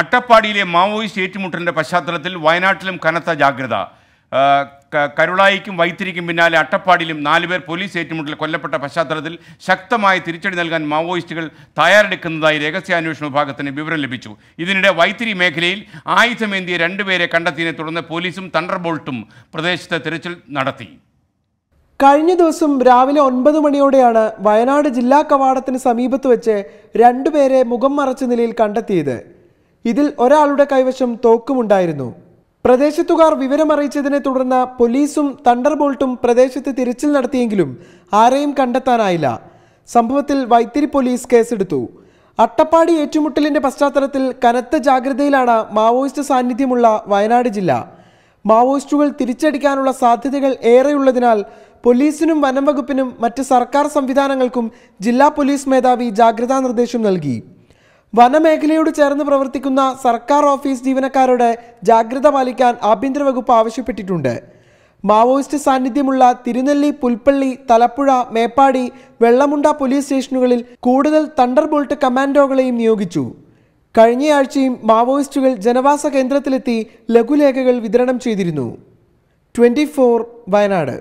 അട്ടപ്പാടിയിലെ മാവോയിസ്റ്റ് ഏറ്റുമുട്ടലിൻ്റെ പശ്ചാത്തലത്തിൽ വയനാട്ടിലും കനത്ത ജാഗ്രത കരുളായിക്കും വൈത്തിരിക്കും പിന്നാലെ അട്ടപ്പാടിയിലും നാലുപേർ പോലീസ് ഏറ്റുമുട്ടൽ കൊല്ലപ്പെട്ട പശ്ചാത്തലത്തിൽ ശക്തമായ തിരിച്ചടി നൽകാൻ മാവോയിസ്റ്റുകൾ തയ്യാറെടുക്കുന്നതായി രഹസ്യാന്വേഷണ വിഭാഗത്തിന് വിവരം ലഭിച്ചു ഇതിനിടെ വൈത്തിരി മേഖലയിൽ ആയുധമേന്തിയ രണ്ടുപേരെ കണ്ടെത്തിയതിനെ തുടർന്ന് പോലീസും തണ്ടർബോൾട്ടും പ്രദേശത്ത് തിരച്ചിൽ നടത്തി കഴിഞ്ഞ ദിവസം രാവിലെ ഒൻപത് മണിയോടെയാണ് വയനാട് ജില്ലാ കവാടത്തിന് സമീപത്ത് വെച്ച് രണ്ടുപേരെ മുഖം മറച്ച നിലയിൽ കണ്ടെത്തിയത് ഇതിൽ ഒരാളുടെ കൈവശം തോക്കുമുണ്ടായിരുന്നു പ്രദേശത്തുകാർ വിവരമറിയിച്ചതിനെ തുടർന്ന് പോലീസും തണ്ടർബോൾട്ടും പ്രദേശത്ത് തിരച്ചിൽ നടത്തിയെങ്കിലും ആരെയും കണ്ടെത്താനായില്ല സംഭവത്തിൽ വൈത്തിരി പോലീസ് കേസെടുത്തു അട്ടപ്പാടി ഏറ്റുമുട്ടലിന്റെ പശ്ചാത്തലത്തിൽ കനത്ത ജാഗ്രതയിലാണ് മാവോയിസ്റ്റ് സാന്നിധ്യമുള്ള വയനാട് ജില്ല മാവോയിസ്റ്റുകൾ തിരിച്ചടിക്കാനുള്ള സാധ്യതകൾ ഏറെയുള്ളതിനാൽ പോലീസിനും വനം വകുപ്പിനും മറ്റ് സർക്കാർ സംവിധാനങ്ങൾക്കും ജില്ലാ പോലീസ് മേധാവി ജാഗ്രതാ നിർദ്ദേശം നൽകി വനമേഖലയോട് ചേർന്ന് പ്രവർത്തിക്കുന്ന സർക്കാർ ഓഫീസ് ജീവനക്കാരോട് ജാഗ്രത പാലിക്കാൻ ആഭ്യന്തര വകുപ്പ് ആവശ്യപ്പെട്ടിട്ടുണ്ട് മാവോയിസ്റ്റ് സാന്നിധ്യമുള്ള തിരുനെല്ലി പുൽപ്പള്ളി തലപ്പുഴ മേപ്പാടി വെള്ളമുണ്ട പോലീസ് സ്റ്റേഷനുകളിൽ കൂടുതൽ തണ്ടർ ബോൾട്ട് കമാൻഡോകളെയും നിയോഗിച്ചു കഴിഞ്ഞയാഴ്ചയും മാവോയിസ്റ്റുകൾ ജനവാസ കേന്ദ്രത്തിലെത്തി ലഘുലേഖകൾ വിതരണം ചെയ്തിരുന്നു ട്വൻറ്റി വയനാട്